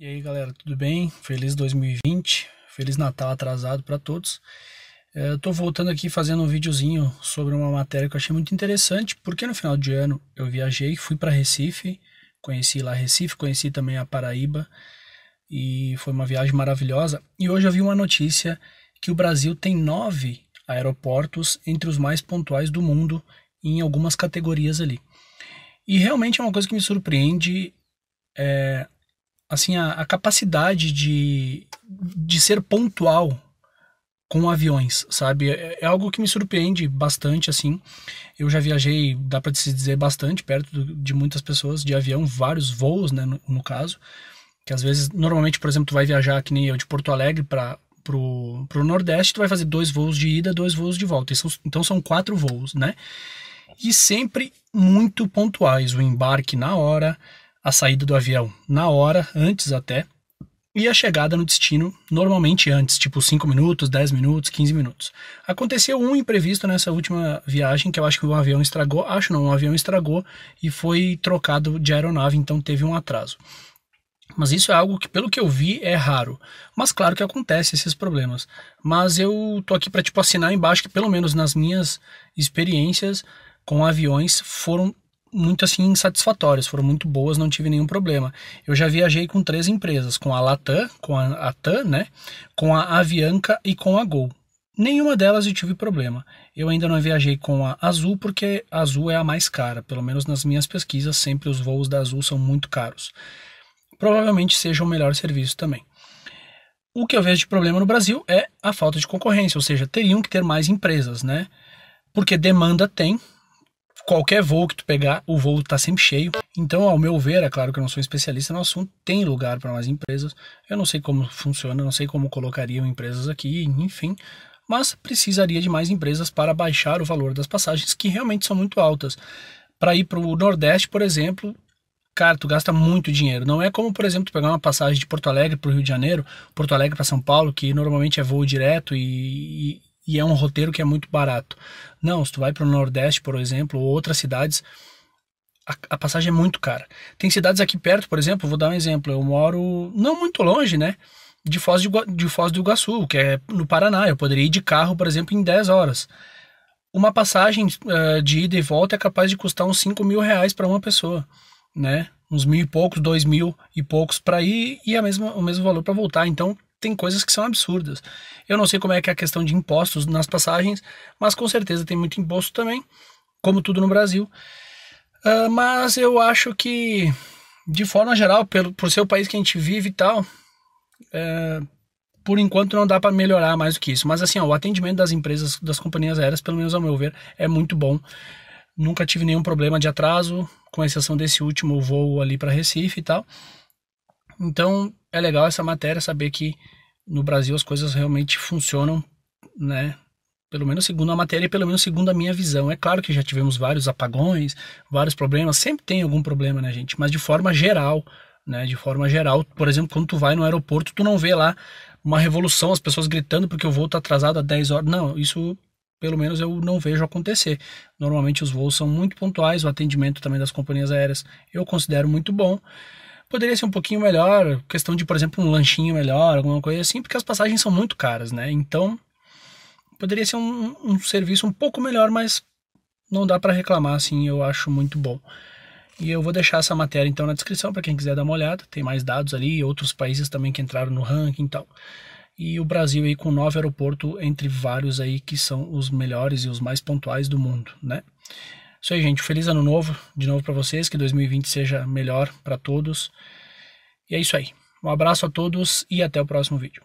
E aí galera, tudo bem? Feliz 2020, Feliz Natal atrasado para todos. É, eu tô voltando aqui fazendo um videozinho sobre uma matéria que eu achei muito interessante, porque no final de ano eu viajei, fui para Recife, conheci lá Recife, conheci também a Paraíba e foi uma viagem maravilhosa. E hoje eu vi uma notícia que o Brasil tem nove aeroportos entre os mais pontuais do mundo em algumas categorias ali. E realmente é uma coisa que me surpreende é, assim, a, a capacidade de, de ser pontual com aviões, sabe? É, é algo que me surpreende bastante, assim. Eu já viajei, dá para se dizer, bastante perto de muitas pessoas de avião, vários voos, né, no, no, caso. Que às vezes, normalmente, por exemplo, tu vai viajar, que nem eu, de Porto Alegre para pro, pro Nordeste, tu vai fazer dois voos de ida, dois voos de volta. São, então são quatro voos, né? E sempre muito pontuais, o embarque na hora, a saída do avião na hora, antes até, e a chegada no destino normalmente antes, tipo 5 minutos, 10 minutos, 15 minutos. Aconteceu um imprevisto nessa última viagem, que eu acho que o avião estragou, acho não, o avião estragou e foi trocado de aeronave, então teve um atraso. Mas isso é algo que, pelo que eu vi, é raro. Mas claro que acontece esses problemas. Mas eu tô aqui para tipo assinar embaixo que pelo menos nas minhas experiências com aviões foram muito assim satisfatórias, foram muito boas, não tive nenhum problema. Eu já viajei com três empresas, com a Latam, com a Atan, né, com a Avianca e com a Gol. Nenhuma delas eu tive problema. Eu ainda não viajei com a Azul porque a Azul é a mais cara, pelo menos nas minhas pesquisas, sempre os voos da Azul são muito caros. Provavelmente seja o melhor serviço também. O que eu vejo de problema no Brasil é a falta de concorrência, ou seja, teriam que ter mais empresas, né? Porque demanda tem, qualquer voo que tu pegar, o voo está sempre cheio. Então, ao meu ver, é claro que eu não sou especialista no assunto, tem lugar para mais empresas. Eu não sei como funciona, não sei como colocariam empresas aqui, enfim. Mas precisaria de mais empresas para baixar o valor das passagens, que realmente são muito altas. Para ir para o Nordeste, por exemplo, cara, tu gasta muito dinheiro. Não é como, por exemplo, tu pegar uma passagem de Porto Alegre para o Rio de Janeiro, Porto Alegre para São Paulo, que normalmente é voo direto e, e e é um roteiro que é muito barato. Não, se tu vai para o Nordeste, por exemplo, ou outras cidades, a, a, passagem é muito cara. Tem cidades aqui perto, por exemplo, vou dar um exemplo, eu moro não muito longe, né? De Foz, de, de Foz do Iguaçu, que é no Paraná. Eu poderia ir de carro, por exemplo, em 10 horas. Uma passagem uh, de ida e volta é capaz de custar uns 5 mil reais para uma pessoa, né? Uns mil e poucos, dois mil e poucos para ir e a mesma, o mesmo valor para voltar. Então, tem coisas que são absurdas. Eu não sei como é que é a questão de impostos nas passagens, mas com certeza tem muito imposto também, como tudo no Brasil. Uh, mas eu acho que, de forma geral, pelo, por ser o país que a gente vive e tal, uh, por enquanto não dá para melhorar mais do que isso. Mas assim, ó, o atendimento das empresas, das companhias aéreas, pelo menos ao meu ver, é muito bom. Nunca tive nenhum problema de atraso, com exceção desse último voo ali para Recife e tal. Então, é legal essa matéria, saber que no Brasil as coisas realmente funcionam, né? Pelo menos segundo a matéria e pelo menos segundo a minha visão. É claro que já tivemos vários apagões, vários problemas, sempre tem algum problema, né, gente? Mas de forma geral, né? De forma geral, por exemplo, quando tu vai no aeroporto, tu não vê lá uma revolução, as pessoas gritando porque o voo tá atrasado há 10 horas. Não, isso pelo menos eu não vejo acontecer. Normalmente os voos são muito pontuais, o atendimento também das companhias aéreas eu considero muito bom poderia ser um pouquinho melhor, questão de, por exemplo, um lanchinho melhor, alguma coisa assim, porque as passagens são muito caras, né? Então, poderia ser um, um serviço um pouco melhor, mas não dá para reclamar, assim, eu acho muito bom. E eu vou deixar essa matéria então na descrição para quem quiser dar uma olhada, tem mais dados ali, outros países também que entraram no ranking e tal. E o Brasil aí com nove aeroportos entre vários aí que são os melhores e os mais pontuais do mundo, né? Isso aí, gente. Feliz ano novo de novo para vocês. Que 2020 seja melhor para todos. E é isso aí. Um abraço a todos e até o próximo vídeo.